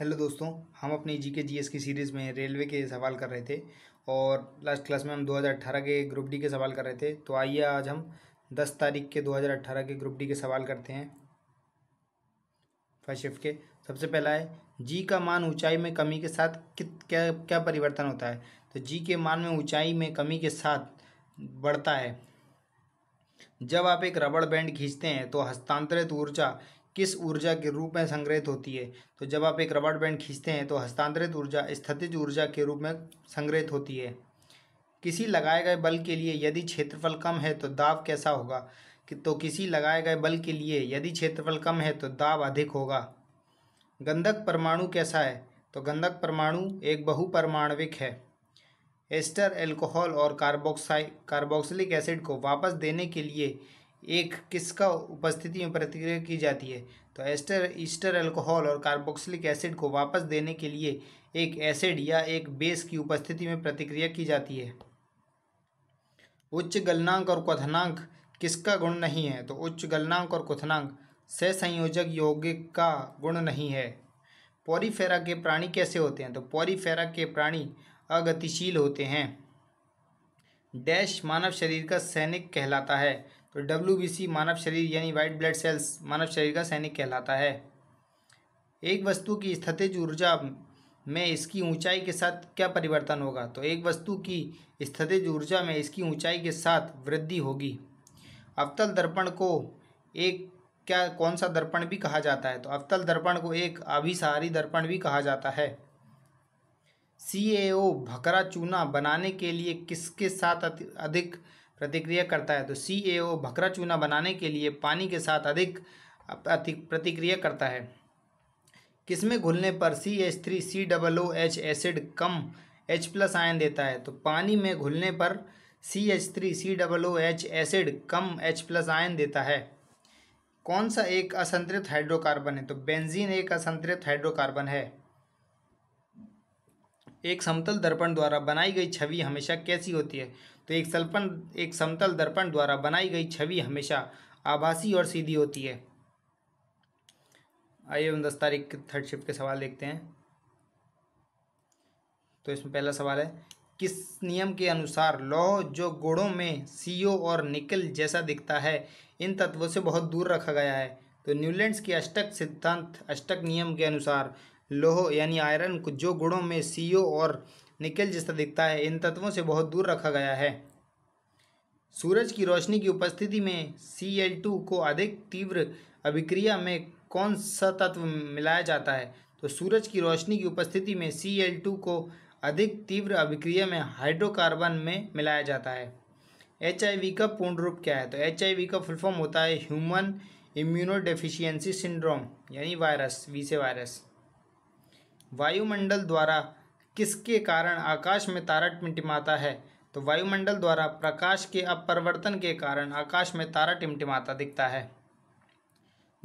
hello दोस्तों हम अपनी जी के जी एस की सीरीज़ में रेलवे के सवाल कर रहे थे और लास्ट क्लास में हम 2018 के ग्रुप डी के सवाल कर रहे थे तो आइए आज हम 10 तारीख के 2018 के ग्रुप डी के सवाल करते हैं फर्स्ट शिफ्ट के सबसे पहला है जी का मान ऊंचाई में कमी के साथ कित क्या क्या परिवर्तन होता है तो जी के मान में ऊंचाई में कमी के साथ बढ़ता है जब आप एक रबड़ बैंड खींचते हैं तो हस्तांतरित ऊर्जा किस ऊर्जा के रूप में संग्रहित होती है तो जब आप एक रबड़ बैंड खींचते हैं तो हस्तांतरित ऊर्जा स्थितिज ऊर्जा के रूप में संग्रहित होती है किसी लगाए गए बल के लिए यदि क्षेत्रफल कम है तो दाब कैसा होगा कि तो किसी लगाए गए बल के लिए यदि क्षेत्रफल कम है तो दाब अधिक होगा गंधक परमाणु कैसा है तो गंधक परमाणु एक बहुपरमाणविक है एस्टर एल्कोहल और कार्बोक्साइ कार्बोक्सिलिक एसिड को वापस देने के लिए एक किसका उपस्थिति में प्रतिक्रिया की जाती है तो एस्टर ईस्टर अल्कोहल और कार्बोक्सिलिक एसिड को वापस देने के लिए एक एसिड या एक बेस की उपस्थिति में प्रतिक्रिया की जाती है उच्च गलनांक और क्वथनांक किसका गुण नहीं है तो उच्च गलनांक और क्वथनांक सहसंयोजक यौगिक का गुण नहीं है पॉरीफेरा के प्राणी कैसे होते हैं तो पॉरीफेरा के प्राणी अगतिशील होते हैं डैश मानव शरीर का सैनिक कहलाता है तो डब्ल्यू मानव शरीर यानी वाइट ब्लड सेल्स मानव शरीर का सैनिक कहलाता है एक वस्तु की स्थितिज ऊर्जा में इसकी ऊंचाई के साथ क्या परिवर्तन होगा तो एक वस्तु की स्थितिज ऊर्जा में इसकी ऊंचाई के साथ वृद्धि होगी अवतल दर्पण को एक क्या कौन सा दर्पण भी कहा जाता है तो अवतल दर्पण को एक अभिसारी दर्पण भी कहा जाता है सी ए ओ भकरा चूना बनाने के लिए किसके साथ अधिक प्रतिक्रिया करता है तो सी ए ओ भकरा चूना बनाने के लिए पानी के साथ अधिक प्रतिक्रिया करता है किसमें घुलने पर C H three C double O H acid कम एच प्लस आयन देता है तो पानी में घुलने पर C H three C double O H acid कम एच प्लस आयन देता है कौन सा एक असंतृत हाइड्रोकार्बन है तो बेंजीन एक असंतृत हाइड्रोकार्बन है एक समतल दर्पण द्वारा बनाई गई छवि हमेशा कैसी होती है तो एक सल्पन एक समतल दर्पण द्वारा बनाई गई छवि हमेशा आभासी और सीधी होती है आइए हम दस तारीख के थर्ड शिफ्ट के सवाल देखते हैं तो इसमें पहला सवाल है किस नियम के अनुसार लौह जो गोड़ों में सीओ और निकल जैसा दिखता है इन तत्वों से बहुत दूर रखा गया है तो न्यूलैंड्स के अष्टक सिद्धांत अष्टक नियम के अनुसार लोह यानी आयरन को जो गुणों में सी और निकल जैसा दिखता है इन तत्वों से बहुत दूर रखा गया है सूरज की रोशनी की उपस्थिति में सी को अधिक तीव्र अभिक्रिया में कौन सा तत्व मिलाया जाता है तो सूरज की रोशनी की उपस्थिति में सी को अधिक तीव्र अभिक्रिया में हाइड्रोकार्बन में मिलाया जाता है एच का पूर्ण रूप क्या है तो एच का फुल फॉर्म होता है ह्यूमन इम्यूनो सिंड्रोम यानी वायरस वी से वायरस वायुमंडल द्वारा किसके कारण आकाश में तारा टिमटिमाता है तो वायुमंडल द्वारा प्रकाश के अपरिवर्तन के कारण आकाश में तारा टिमटिमाता दिखता है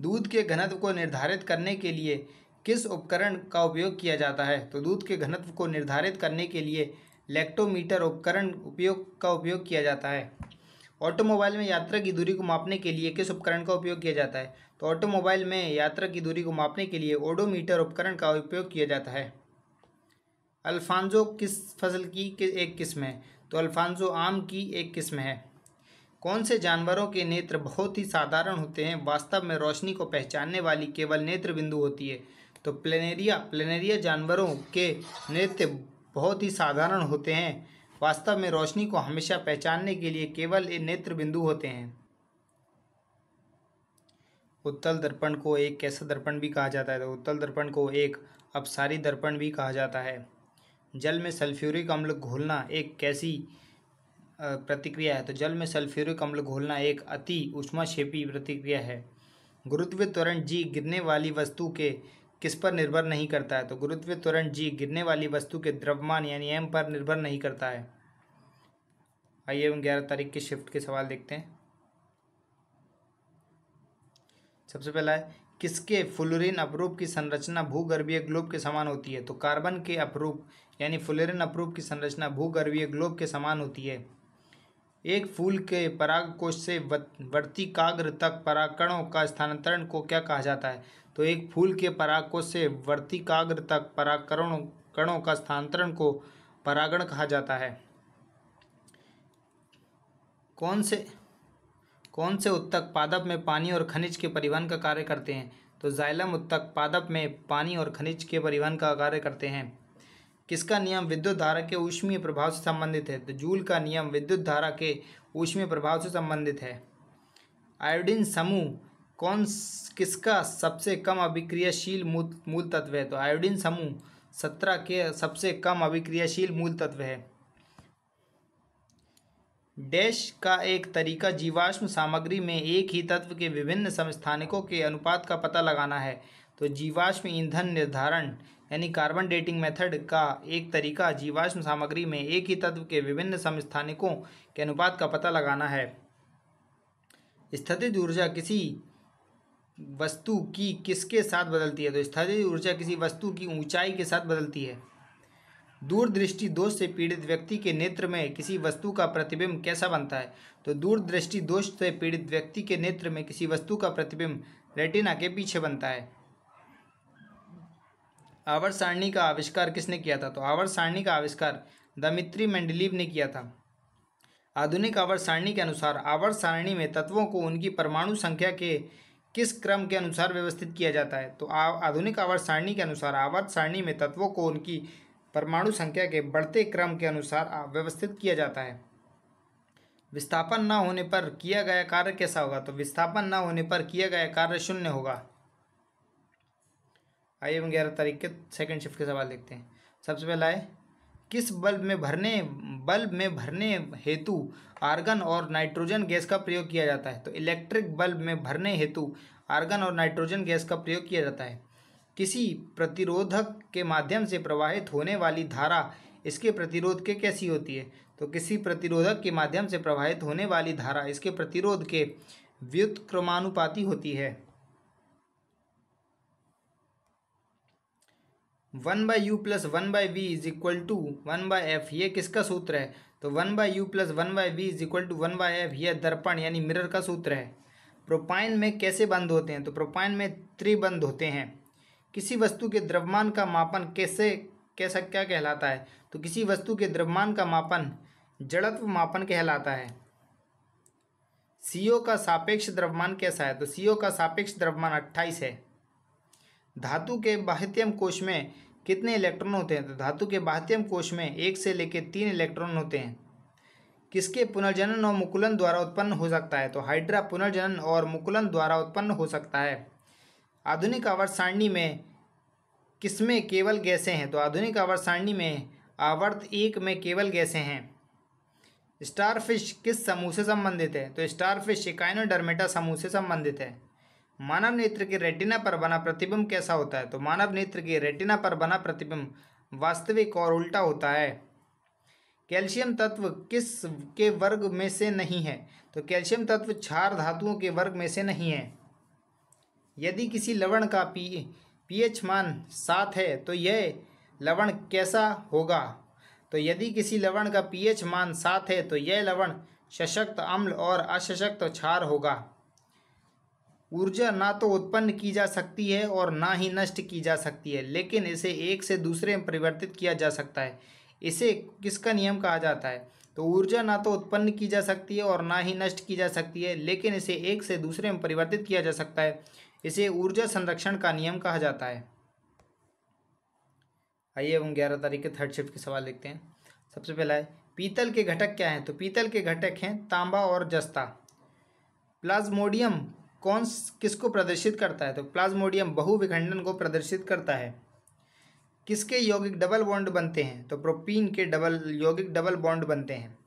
दूध के घनत्व को निर्धारित करने के लिए किस उपकरण का उपयोग किया जाता है तो दूध के घनत्व को निर्धारित करने के लिए लैक्टोमीटर उपकरण उपयोग का उपयोग किया जाता है ऑटोमोबाइल में यात्रा की दूरी को मापने के लिए किस उपकरण का उपयोग किया जाता है तो ऑटोमोबाइल में यात्रा की दूरी को मापने के लिए ओडोमीटर उपकरण का उपयोग किया जाता है अल्फांजो किस फसल की कि एक किस्म है तो अल्फांजो आम की एक किस्म है कौन से जानवरों के नेत्र बहुत ही साधारण होते हैं वास्तव में रोशनी को पहचानने वाली केवल नेत्र बिंदु होती है तो प्लेनेरिया प्लेनेरिया जानवरों के नेत्र बहुत ही साधारण होते हैं वास्तव में रोशनी को हमेशा पहचानने के लिए केवल ये नेत्र बिंदु होते हैं उत्तल दर्पण को एक कैसा दर्पण भी कहा जाता है तो उत्तल दर्पण को एक अपसारी दर्पण भी कहा जाता है जल में सल्फ्यूरिक अम्ल घोलना एक कैसी प्रतिक्रिया है तो जल में सल्फ्यूरिक अम्ल घोलना एक अति उष्माक्षेपी प्रतिक्रिया है गुरुत्व त्वरण जी गिरने वाली वस्तु के किस पर निर्भर नहीं करता है तो गुरुत्व त्वरण जी गिरने वाली वस्तु के द्रव्यमान यानी एम पर निर्भर नहीं करता है आइए हम ग्यारह तारीख के शिफ्ट के सवाल देखते हैं सबसे पहला है किसके फुलरिन अपरूप की संरचना भूगर्भीय ग्लोब के समान होती है तो कार्बन के अपरूप यानी फुलरिन अपरूप की संरचना भूगर्भीय ग्लोब के समान होती है एक फूल के कोश से वर्तिकाग्र तक पराकणों का स्थानांतरण को क्या कहा जाता है तो एक फूल के पराग कोश से वर्तिकाग्र तक पराकरणों कणों का स्थानांतरण को परागण कहा जाता है कौन से कौन से उत्तक पादप में पानी और खनिज के परिवहन का कार्य करते हैं तो जाइलम उत्तक पादप में पानी और खनिज के परिवहन का कार्य करते हैं किसका नियम विद्युत धारा के ऊष्मीय प्रभाव से संबंधित है तो जूल का नियम विद्युत धारा के ऊष्मीय प्रभाव से संबंधित है आयोडीन समूह कौन किसका सबसे कम अभिक्रियाशील मूल मूल तत्व है तो आयोडीन समूह सत्रह के सबसे कम अभिक्रियाशील मूल तत्व है डैश का एक तरीका जीवाश्म सामग्री में एक ही तत्व के विभिन्न समस्थानिकों के अनुपात का पता लगाना है तो जीवाश्म ईंधन निर्धारण यानी कार्बन डेटिंग मेथड का एक तरीका जीवाश्म सामग्री में एक ही तत्व के विभिन्न समस्थानिकों के अनुपात का पता लगाना है स्थितिज ऊर्जा किसी वस्तु की किसके साथ बदलती है तो स्थितिज ऊर्जा किसी वस्तु की ऊंचाई के साथ बदलती है दूरदृष्टि दोष से पीड़ित व्यक्ति के नेत्र में किसी वस्तु का प्रतिबिंब कैसा बनता है तो दूरदृष्टि दोष से पीड़ित व्यक्ति के नेत्र में किसी वस्तु का प्रतिबिंब रेटिना के पीछे बनता है आवर सारणी का आविष्कार किसने किया था तो आवर सारणी का आविष्कार दमित्री मेंडलीव ने किया था आधुनिक आवर सारणी के अनुसार आवर सारणी में तत्वों को उनकी परमाणु संख्या के किस क्रम के अनुसार व्यवस्थित किया जाता है तो आधुनिक आवर सारणी के अनुसार आवर सारणी में तत्वों को उनकी परमाणु संख्या के बढ़ते क्रम के अनुसार व्यवस्थित किया जाता है विस्थापन न होने पर किया गया कार्य कैसा होगा तो विस्थापन न होने पर किया गया कार्य शून्य होगा आइए हम ग्यारह तारीख के सेकंड शिफ्ट के सवाल देखते हैं सबसे पहला है किस बल्ब में भरने बल्ब में भरने हेतु आर्गन और नाइट्रोजन गैस का प्रयोग किया जाता है तो इलेक्ट्रिक बल्ब में भरने हेतु आर्गन और नाइट्रोजन गैस का प्रयोग किया जाता है किसी प्रतिरोधक के माध्यम से प्रवाहित होने वाली धारा इसके प्रतिरोध के कैसी होती है तो किसी प्रतिरोधक के माध्यम से प्रवाहित होने वाली धारा इसके प्रतिरोध के व्युत क्रमानुपाती होती है one by U plus one by V is equal to one by F ये किसका सूत्र है तो one by U plus one by V is equal to one by F यह दर्पण यानी मिरर का सूत्र है प्रोपाइन में कैसे बंद होते हैं तो प्रोपाइन में त्रिबंध होते हैं किसी वस्तु के द्रव्यमान का मापन कैसे कैसा क्या कहलाता है तो किसी वस्तु के द्रव्यमान का मापन जड़त्व मापन कहलाता है सीओ का सापेक्ष द्रव्यमान कैसा है तो सीओ का सापेक्ष द्रव्यमान अट्ठाईस है धातु के बाहित्यम कोश में कितने इलेक्ट्रॉन होते हैं तो धातु के बाहित्यम कोश में एक से लेकर तीन इलेक्ट्रॉन होते हैं किसके पुनर्जनन और मुकुलन द्वारा उत्पन्न हो सकता है तो हाइड्रा पुनर्जनन और मुकुलन द्वारा उत्पन्न हो सकता है आधुनिक आवर्त सारणी में किसमें केवल गैसें हैं तो आधुनिक आवर्त सारणी में आवर्त एक में केवल गैसें हैं स्टारफिश किस समूह से संबंधित है तो स्टारफिश इकाइनोडर्मेटा समूह से संबंधित है मानव नेत्र के रेटिना पर बना प्रतिबिंब कैसा होता है तो मानव नेत्र के रेटिना पर बना प्रतिबिंब वास्तविक और उल्टा होता है कैल्शियम तत्व किस के वर्ग में से नहीं है तो कैल्शियम तत्व क्षार धातुओं के वर्ग में से नहीं है यदि किसी लवण का पी पीएच मान सात है तो यह लवण कैसा होगा तो यदि किसी लवण का पीएच मान सात है तो यह लवण सशक्त अम्ल और अशक्त क्षार होगा ऊर्जा ना तो उत्पन्न की जा सकती है और ना ही नष्ट की जा सकती है लेकिन इसे एक से दूसरे में परिवर्तित किया जा सकता है इसे किसका नियम कहा जाता है तो ऊर्जा ना तो उत्पन्न की जा सकती है और ना ही नष्ट की जा सकती है लेकिन इसे एक से दूसरे में परिवर्तित किया जा सकता है इसे ऊर्जा संरक्षण का नियम कहा जाता है आइए हम ग्यारह तारीख के थर्ड शिफ्ट के सवाल देखते हैं सबसे पहला है पीतल के घटक क्या हैं तो पीतल के घटक हैं तांबा और जस्ता प्लाज्मोडियम कौन किसको प्रदर्शित करता है तो प्लाज्मोडियम बहुविखंडन को प्रदर्शित करता है किसके यौगिक डबल बॉन्ड बनते हैं तो प्रोपीन के डबल यौगिक डबल बॉन्ड बनते हैं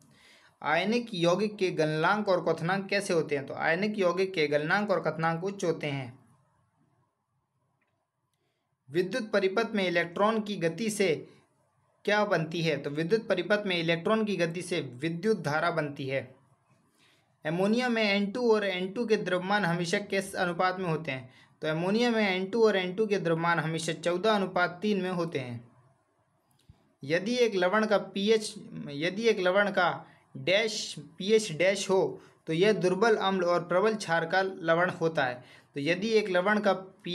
आयनिक यौगिक के गलनांक और कथनांक कैसे होते हैं तो आयनिक यौगिक के गलनांक और कथनांक उच्च होते हैं विद्युत परिपथ में इलेक्ट्रॉन की गति से क्या बनती है तो विद्युत परिपथ में इलेक्ट्रॉन की गति से विद्युत धारा बनती है एमोनिया में एन टू और एन टू के द्रव्यमान हमेशा किस अनुपात में होते हैं तो एमोनिया में एन टू और एन टू के द्रव्यमान हमेशा चौदह अनुपात तीन में होते हैं यदि एक लवण का एच यदि एक लवण का डैश एच डैश हो तो यह दुर्बल अम्ल और प्रबल क्षार का लवण होता है तो यदि एक लवण का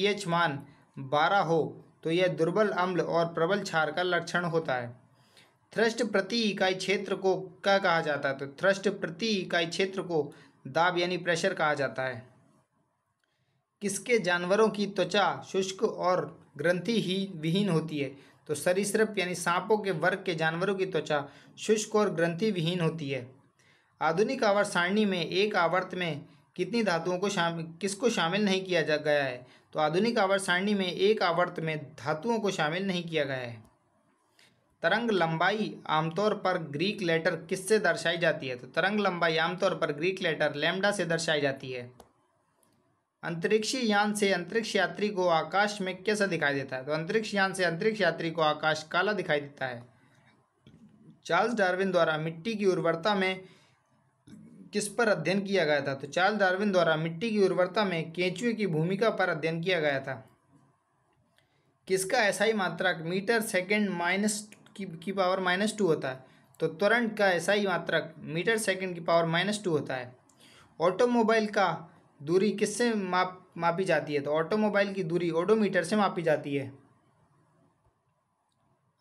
एच मान बारह हो तो यह दुर्बल अम्ल और प्रबल क्षार का लक्षण होता है थ्रस्ट प्रति इकाई क्षेत्र को क्या कहा जाता है तो थ्रस्ट प्रति इकाई क्षेत्र को दाब यानी प्रेशर कहा जाता है किसके जानवरों की त्वचा शुष्क और ग्रंथि ही विहीन होती है तो सरीसृप यानी सांपों के वर्ग के जानवरों की त्वचा शुष्क और ग्रंथि विहीन होती है आधुनिक आवर्त सारणी में एक आवर्त में कितनी धातुओं को शामिल किसको शामिल नहीं किया जा गया है तो आधुनिक आवर्त सारणी में एक आवर्त में धातुओं को शामिल नहीं किया गया है तरंग लंबाई आमतौर पर ग्रीक लेटर किससे दर्शाई जाती है तो तरंग लंबाई आमतौर पर ग्रीक लेटर लेमडा से दर्शाई जाती है अंतरिक्षी यान से अंतरिक्ष यात्री को आकाश में कैसा दिखाई देता है तो अंतरिक्ष यान से अंतरिक्ष यात्री को आकाश काला दिखाई देता है चार्ल्स डार्विन द्वारा मिट्टी की उर्वरता में किस पर अध्ययन किया गया था तो चार्ल डार्विन द्वारा मिट्टी की उर्वरता में केंचुए की भूमिका पर अध्ययन किया गया था किसका एसआई मात्रक मीटर सेकंड माइनस की, की पावर माइनस टू होता है तो त्वरण का एसआई मात्रक मीटर सेकंड की पावर माइनस टू होता है ऑटोमोबाइल का दूरी किससे माप मापी जाती है तो ऑटोमोबाइल की दूरी ऑटोमीटर से मापी जाती है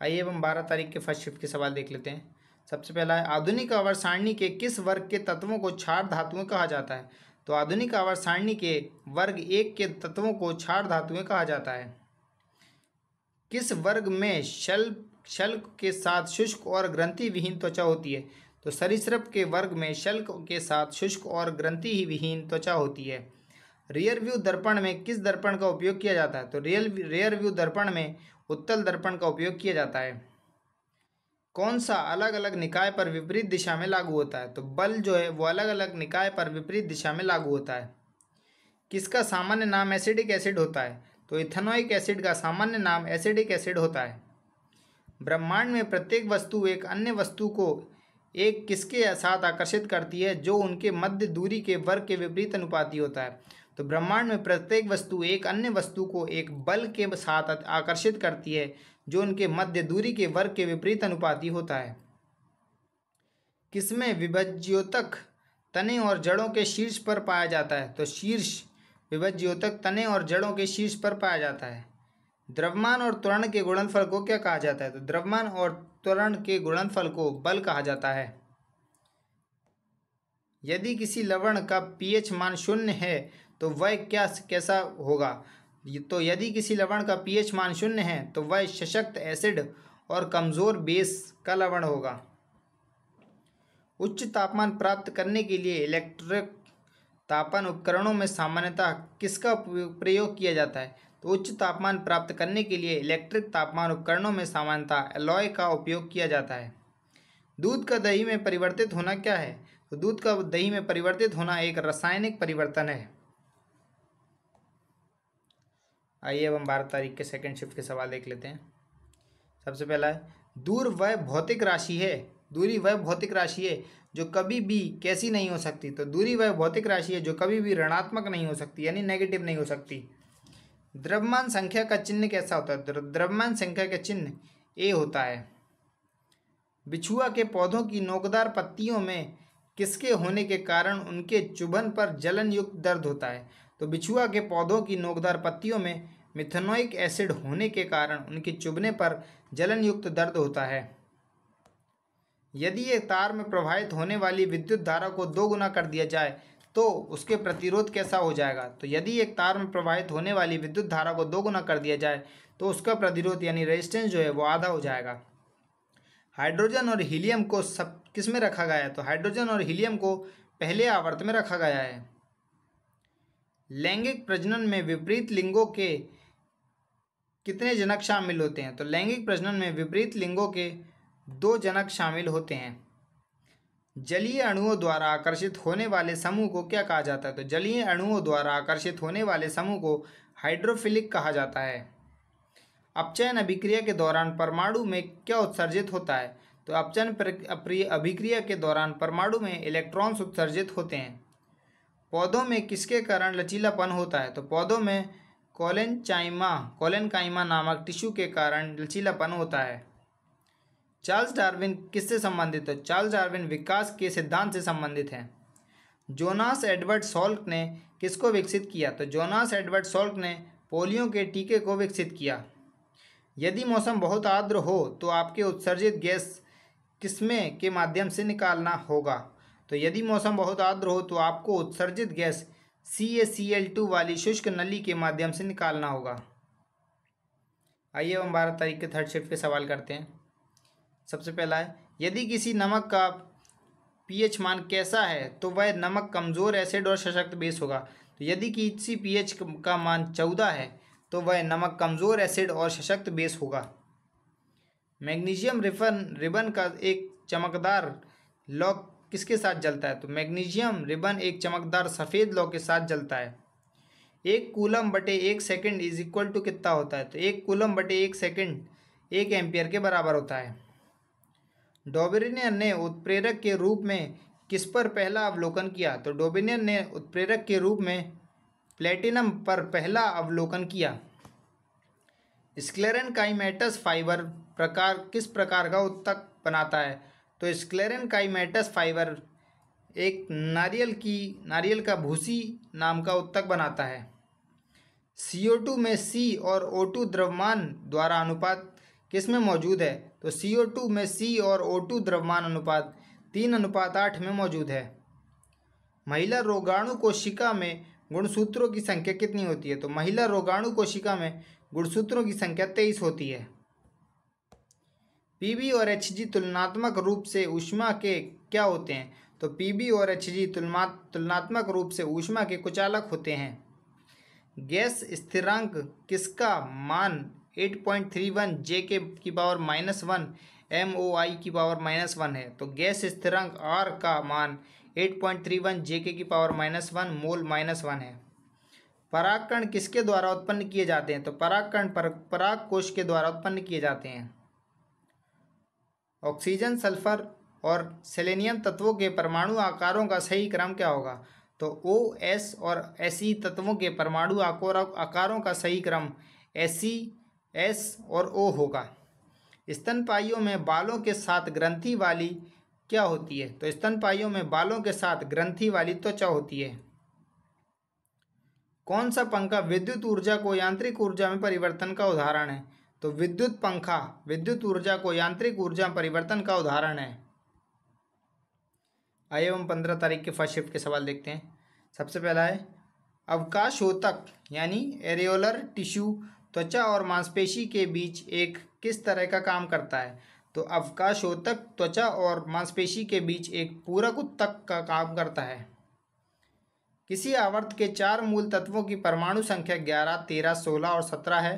आइए अब हम बारह तारीख के फर्स्ट शिफ्ट के सवाल देख लेते हैं सबसे पहला है आधुनिक आवर सारणी के किस वर्ग के तत्वों को क्षार धातुएं कहा जाता है तो आधुनिक आवर सारणी के वर्ग एक के तत्वों को क्षार धातुएं कहा जाता है किस वर्ग में शल शल्क के साथ शुष्क और ग्रंथि विहीन त्वचा होती है तो सरिसप के वर्ग में शल्क के साथ शुष्क और ग्रंथि ही विहीन त्वचा होती है रियर व्यू दर्पण में किस दर्पण का उपयोग किया जाता है तो रियल रियर व्यू दर्पण में उत्तल दर्पण का उपयोग किया जाता है कौन सा अलग अलग निकाय पर विपरीत दिशा में लागू होता है तो बल जो है वो अलग अलग निकाय पर विपरीत दिशा में लागू होता है किसका सामान्य नाम एसिडिक एसिड होता है तो इथेनोइक एसिड का सामान्य नाम एसिडिक एसिड होता है ब्रह्मांड में प्रत्येक वस्तु एक अन्य वस्तु को एक किसके साथ आकर्षित करती है जो उनके मध्य दूरी के वर्ग के विपरीत अनुपाती होता है तो ब्रह्मांड में प्रत्येक वस्तु एक अन्य वस्तु को एक बल के साथ आकर्षित करती है जो उनके मध्य दूरी के वर्ग के विपरीत अनुपाती होता है किसमें विभज्योतक तने और जड़ों के शीर्ष पर पाया जाता है तो शीर्ष विभज्योतक तने और जड़ों के शीर्ष पर पाया जाता है द्रव्यमान और त्वरण के गुणनफल को क्या कहा जाता है तो द्रव्यमान और त्वरण के गुणनफल को बल कहा जाता है यदि किसी लवण का पीएच मान शून्य है तो वह क्या कैसा होगा तो यदि किसी लवण का पीएच मान शून्य है तो वह सशक्त एसिड और कमज़ोर बेस का लवण होगा उच्च तापमान प्राप्त करने के लिए इलेक्ट्रिक तापन उपकरणों में सामान्यतः किसका प्रयोग किया जाता है तो उच्च तापमान प्राप्त करने के लिए इलेक्ट्रिक तापमान उपकरणों में सामान्यतः एलॉय का उपयोग किया जाता है दूध का दही में परिवर्तित होना क्या है तो दूध का दही में परिवर्तित होना एक रासायनिक परिवर्तन है आइए अब हम बारह तारीख के सेकेंड शिफ्ट के सवाल देख लेते हैं सबसे पहला है दूर वह भौतिक राशि है दूरी वह भौतिक राशि है जो कभी भी कैसी नहीं हो सकती तो दूरी वह भौतिक राशि है जो कभी भी ऋणात्मक नहीं हो सकती यानी नेगेटिव नहीं हो सकती द्रव्यमान संख्या का चिन्ह कैसा होता है द्रव्यमान संख्या का चिन्ह ए होता है बिछुआ के पौधों की नोकदार पत्तियों में किसके होने के कारण उनके चुभन पर जलन युक्त दर्द होता है तो बिछुआ के पौधों की नोकदार पत्तियों में मिथेनोइक एसिड होने के कारण उनके चुभने पर जलनयुक्त दर्द होता है यदि ये तार में प्रवाहित होने वाली विद्युत धारा को दो गुना कर दिया जाए तो उसके प्रतिरोध कैसा हो जाएगा तो यदि एक तार में प्रवाहित होने वाली विद्युत धारा को दो गुना कर दिया जाए तो उसका प्रतिरोध यानी रेजिस्टेंस जो है वो आधा हो जाएगा हाइड्रोजन और हीलियम को सब किस में रखा गया है तो हाइड्रोजन और हीलियम को पहले आवर्त में रखा गया है लैंगिक प्रजनन में विपरीत लिंगों के कितने जनक शामिल होते हैं तो लैंगिक प्रजनन में विपरीत लिंगों के दो जनक शामिल होते हैं जलीय अणुओं द्वारा आकर्षित होने वाले समूह को क्या कहा जाता है तो जलीय अणुओं द्वारा आकर्षित होने वाले समूह को हाइड्रोफिलिक कहा जाता है अपचयन अभिक्रिया के दौरान परमाणु में क्या उत्सर्जित होता है तो अपचयन अभिक्रिया के दौरान परमाणु में इलेक्ट्रॉन्स उत्सर्जित होते हैं पौधों में किसके कारण लचीलापन होता है तो पौधों में कॉलेनचाइमा कॉलेनकाइमा नामक टिश्यू के कारण लचीलापन होता है चार्ल्स डार्विन किससे संबंधित है चार्ल्स डार्विन विकास के सिद्धांत से संबंधित हैं जोनास एडवर्ड सॉल्क ने किसको विकसित किया तो जोनास एडवर्ड सॉल्क ने पोलियो के टीके को विकसित किया यदि मौसम बहुत आर्द्र हो तो आपके उत्सर्जित गैस किस्में के माध्यम से निकालना होगा तो यदि मौसम बहुत आर्द्र हो तो आपको उत्सर्जित gas C A C L two वाली शुष्क नली के माध्यम से निकालना होगा आइए हम बारह तारीख के थर्ड शिफ्ट के सवाल करते हैं सबसे पहला है यदि किसी नमक का पीएच मान कैसा है तो वह नमक कमज़ोर एसिड और सशक्त बेस होगा तो यदि किसी पीएच का मान चौदह है तो वह नमक कमज़ोर एसिड और सशक्त बेस होगा मैग्नीशियम रिफन रिबन का एक चमकदार लॉक किसके साथ जलता है तो मैग्नीशियम रिबन एक चमकदार सफ़ेद लौ के साथ जलता है एक कूलम बटे एक सेकंड इज इक्वल टू कितना होता है तो एक कूलम बटे एक सेकंड एक एम्पियर के बराबर होता है डोबेरिनियर ने उत्प्रेरक के रूप में किस पर पहला अवलोकन किया तो डोबेरिनियर ने उत्प्रेरक के रूप में प्लेटिनम पर पहला अवलोकन किया स्क्लेरन काइमेटस फाइबर प्रकार किस प्रकार का उत्तक बनाता है तो स्क्लेरन काइमेटस फाइबर एक नारियल की नारियल का भूसी नाम का उत्तक बनाता है टू में सी और टू द्रव्यमान द्वारा अनुपात किस में मौजूद है तो टू में सी और टू द्रव्यमान अनुपात तीन अनुपात आठ में मौजूद है महिला रोगाणु कोशिका में गुणसूत्रों की संख्या कितनी होती है तो महिला रोगाणु कोशिका में गुणसूत्रों की संख्या तेईस होती है पीबी और एच तुलनात्मक रूप से ऊष्मा के क्या होते हैं तो पीबी और एच तुलना तुलनात्मक रूप से ऊष्मा के कुचालक होते हैं गैस स्थिरांक किसका मान 8.31 जे के की power minus one M O I की पावर माइनस वन है तो गैस स्थिरांक आर का मान 8.31 जे के की power minus one mole minus one है पराकरण किसके द्वारा उत्पन्न किए जाते हैं तो पराकरण पर, पराग कोश के द्वारा उत्पन्न किए जाते हैं ऑक्सीजन सल्फर और सेलेनियम तत्वों के परमाणु आकारों का सही क्रम क्या होगा तो ओ एस और एस ई e तत्वों के परमाणु आकारों का सही क्रम एस सी एस और ओ होगा स्तनपाइयों में बालों के साथ ग्रंथि वाली क्या होती है तो स्तनपाइयों में बालों के साथ ग्रंथि वाली त्वचा होती है कौन सा पंखा विद्युत ऊर्जा को यांत्रिक ऊर्जा में परिवर्तन का उदाहरण है तो विद्युत पंखा विद्युत ऊर्जा को यांत्रिक ऊर्जा परिवर्तन का उदाहरण है आइए हम पंद्रह तारीख के फर्स्ट शिफ्ट के सवाल देखते हैं सबसे पहला है अवकाश होतक यानी एरियोलर टिश्यू त्वचा और मांसपेशी के बीच एक किस तरह का काम करता है तो अवकाश होतक त्वचा और मांसपेशी के बीच एक पूरक उत्तक का काम करता है किसी आवर्त के चार मूल तत्वों की परमाणु संख्या ग्यारह तेरह सोलह और सत्रह है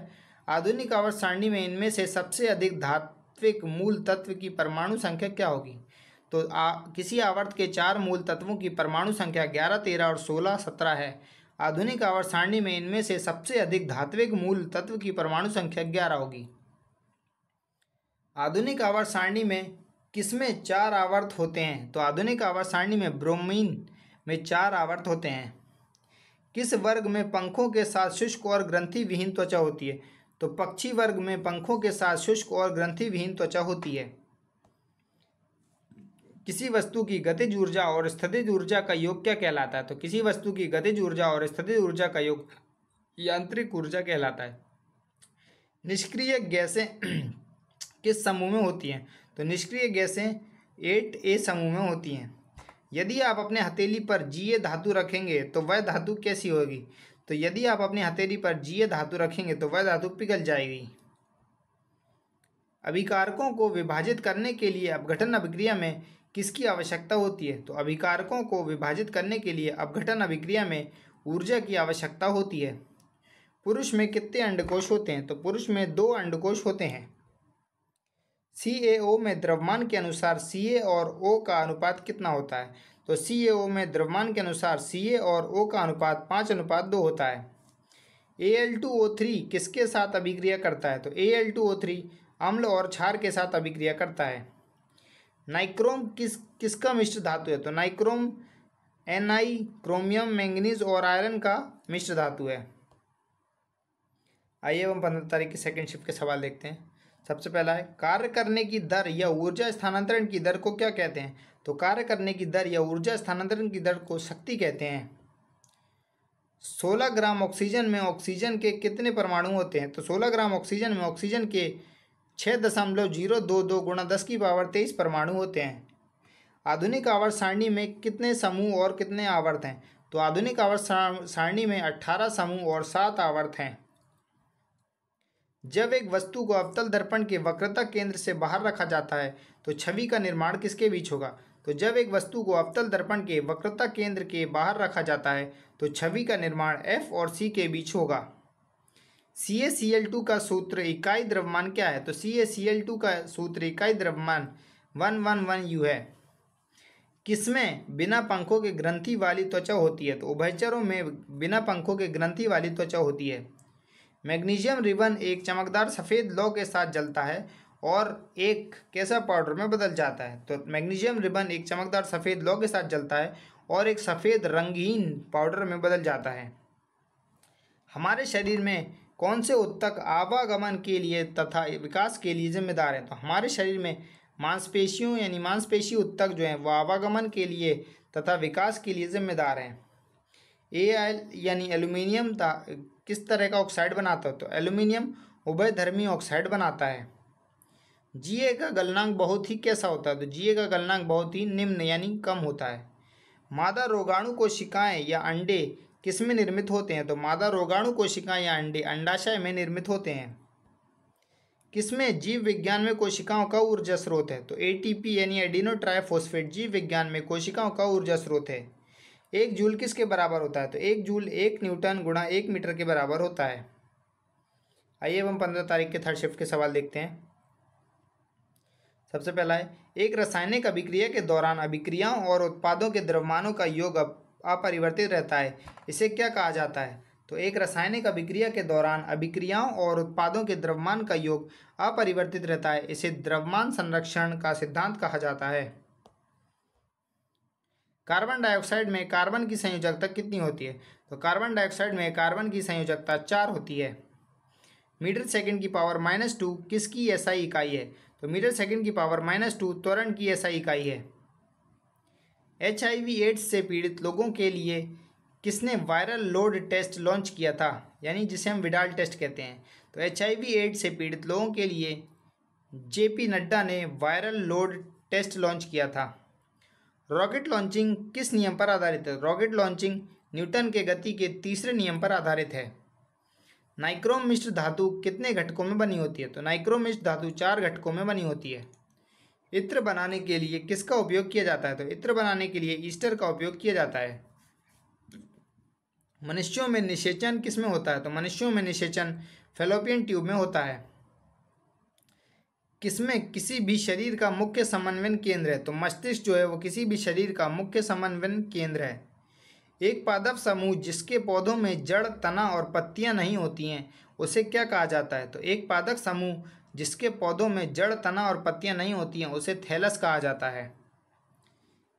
आधुनिक आवर्त सारणी में इनमें से सबसे अधिक धात्विक मूल तत्व की परमाणु संख्या क्या होगी तो आ, किसी आवर्त के चार मूल तत्वों की परमाणु संख्या ग्यारह तेरह और सोलह सत्रह है आधुनिक आवर्त सारणी में इनमें से सबसे अधिक धात्विक मूल तत्व की परमाणु संख्या ग्यारह होगी आधुनिक आवर्त सारणी में किसमें चार आवर्त होते हैं तो आधुनिक आवर्त सारणी में ब्रोमीन में चार आवर्त होते हैं किस वर्ग में पंखों के साथ शुष्क और ग्रंथि विहीन त्वचा होती है तो पक्षी वर्ग में पंखों के साथ शुष्क और ग्रंथिविहीन त्वचा होती है किसी वस्तु की गतिज ऊर्जा और स्थितिज ऊर्जा का योग क्या कहलाता है तो किसी वस्तु की गतिज ऊर्जा और स्थितिज ऊर्जा का योग यांत्रिक ऊर्जा कहलाता है निष्क्रिय गैसें किस समूह में होती हैं तो निष्क्रिय गैसें एट ए समूह में होती हैं यदि आप अपने हथेली पर जीए धातु रखेंगे तो वह धातु कैसी होगी तो यदि आप अपनी हथेली पर जीए धातु रखेंगे तो वह धातु पिघल जाएगी अभिकारकों को विभाजित करने के लिए अपघटन अभिक्रिया में किसकी आवश्यकता होती है तो अभिकारकों को विभाजित करने के लिए अपघटन अभिक्रिया में ऊर्जा की आवश्यकता होती है पुरुष में कितने अंडकोश होते हैं तो पुरुष में दो अंडकोश होते हैं सी में द्रव्यमान के अनुसार सी और ओ का अनुपात कितना होता है तो सी ए ओ में द्रव्यमान के अनुसार सी ए और ओ का अनुपात पाँच अनुपात दो होता है A L two O three किसके साथ अभिक्रिया करता है तो A L two O three अम्ल और क्षार के साथ अभिक्रिया करता है नाइक्रोम किस किसका मिश्र धातु है तो nichrome N I chromium manganese और आयरन का मिश्र धातु है आइए हम पंद्रह तारीख के सेकंड शिफ्ट के सवाल देखते हैं सबसे पहला है कार्य करने की दर या ऊर्जा स्थानांतरण की दर को क्या कहते हैं तो कार्य करने की दर या ऊर्जा स्थानांतरण की दर को शक्ति कहते हैं सोलह ग्राम ऑक्सीजन में ऑक्सीजन के कितने परमाणु होते हैं तो सोलह ग्राम ऑक्सीजन में ऑक्सीजन के छः दशमलव जीरो दो दो गुणा दस की पावर तेईस परमाणु होते हैं आधुनिक आवर्त सारणी में कितने समूह और कितने आवर्त हैं तो आधुनिक आवर्त सारणी में अट्ठारह समूह और सात आवर्त हैं जब एक वस्तु को अवतल दर्पण के वक्रता केंद्र से बाहर रखा जाता है तो छवि का निर्माण किसके बीच होगा तो जब एक वस्तु को अवतल दर्पण के वक्रता केंद्र के बाहर रखा जाता है तो छवि का निर्माण एफ और सी के बीच होगा सी ए सी एल टू का सूत्र इकाई द्रव्यमान क्या है तो सी ए सी एल टू का सूत्र इकाई द्रव्यमान वन वन वन यू है किसमें बिना पंखों के ग्रंथि वाली त्वचा होती है तो उभयचरों में बिना पंखों के ग्रंथि वाली त्वचा होती है मैग्नीशियम रिबन एक चमकदार सफ़ेद लौ के साथ जलता है और एक कैसा पाउडर में बदल जाता है तो मैग्नीशियम रिबन एक चमकदार सफ़ेद लौ के साथ जलता है और एक सफ़ेद रंगहीन पाउडर में बदल जाता है हमारे शरीर में कौन से उत्तक आवागमन के लिए तथा विकास के लिए जिम्मेदार हैं तो हमारे शरीर में मांसपेशियों यानी मांसपेशी उत्तक जो हैं वह आवागमन के लिए तथा विकास के लिए जिम्मेदार हैं ए यानी एल्यूमिनियम किस तरह का ऑक्साइड बनाता है तो एल्यूमिनियम उभयधर्मी ऑक्साइड बनाता है जीए का गलनांक बहुत ही कैसा होता है तो जीए का गलनांक बहुत ही निम्न यानी कम होता है मादा रोगाणु कोशिकाएं या अंडे किस में निर्मित होते हैं तो मादा रोगाणु कोशिकाएं या अंडे अंडाशय में निर्मित होते हैं किसमें जीव विज्ञान में कोशिकाओं का ऊर्जा स्रोत है तो एटीपी यानी एडिनो ट्राइफोस्फेट जीव विज्ञान में कोशिकाओं का ऊर्जा स्रोत है एक जूल किसके बराबर होता है तो एक जूल एक न्यूटन गुणा एक मीटर के बराबर होता है आइए अब हम पंद्रह तारीख के थर्ड शिफ्ट के सवाल देखते हैं सबसे पहला है एक रासायनिक अभिक्रिया के दौरान अभिक्रियाओं और उत्पादों के द्रव्यमानों का योग अपरिवर्तित रहता है इसे क्या कहा जाता है तो एक रासायनिक अभिक्रिया के दौरान अभिक्रियाओं और उत्पादों के द्रव्यमान का योग अपरिवर्तित रहता है इसे द्रव्यमान संरक्षण का सिद्धांत कहा जाता है कार्बन डाइऑक्साइड में कार्बन की संयोजकता कितनी होती है तो कार्बन डाइऑक्साइड में कार्बन की संयोजकता चार होती है मीटर सेकंड की पावर माइनस टू किसकी ऐसा इकाई है तो मीटर सेकंड की पावर माइनस टू त्वरण की ऐसा इकाई है एच आई वी एड्स से पीड़ित लोगों के लिए किसने वायरल लोड टेस्ट लॉन्च किया था यानी जिसे हम विडाल टेस्ट कहते हैं तो एच आई वी एड्स से पीड़ित लोगों के लिए जे पी नड्डा ने वायरल लोड टेस्ट लॉन्च किया था रॉकेट लॉन्चिंग किस नियम पर आधारित है रॉकेट लॉन्चिंग न्यूटन के गति के तीसरे नियम पर आधारित है नाइक्रोम मिश्र धातु कितने घटकों में बनी होती है तो नाइक्रोम मिश्र धातु चार घटकों में बनी होती है इत्र बनाने के लिए किसका उपयोग किया जाता है तो इत्र बनाने के लिए ईस्टर का उपयोग किया जाता है मनुष्यों में निषेचन किस में होता है तो मनुष्यों में निषेचन फेलोपियन ट्यूब में होता है किसमें किसी भी शरीर का मुख्य समन्वयन केंद्र है तो मस्तिष्क जो है वो किसी भी शरीर का मुख्य समन्वयन केंद्र है एक पादप समूह जिसके पौधों में जड़ तना और पत्तियां नहीं होती हैं उसे क्या कहा जाता है तो एक पादक समूह जिसके पौधों में जड़ तना और पत्तियां नहीं होती हैं उसे थैलस कहा जाता है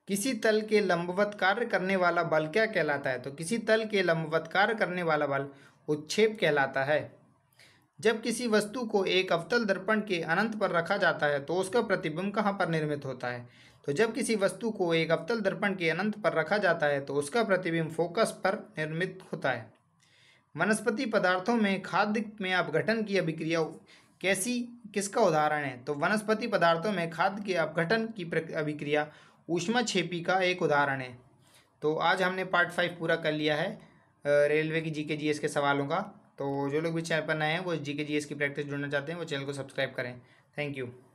किसी तल के लंबवत कार्य करने वाला बल क्या कहलाता है तो किसी तल के लंबवत कार्य करने वाला बल उच्छेप कहलाता है जब किसी वस्तु को एक अवतल दर्पण के अनंत पर रखा जाता है तो उसका प्रतिबिंब कहाँ पर निर्मित होता है तो जब किसी वस्तु को एक अवतल दर्पण के अनंत पर रखा जाता है तो उसका प्रतिबिंब फोकस पर निर्मित होता है वनस्पति पदार्थों में खाद्य में अपघटन की अभिक्रिया कैसी किसका उदाहरण है तो वनस्पति पदार्थों में खाद्य के अपघटन की अभिक्रिया ऊष्मा छेपी का एक उदाहरण है तो आज हमने पार्ट फाइव पूरा कर लिया है रेलवे की जीके जीएस के सवालों का तो जो लोग भी चैनल पर नए हैं वो जी के जी एस की प्रैक्टिस जुड़ना चाहते हैं वो चैनल को सब्सक्राइब करें थैंक यू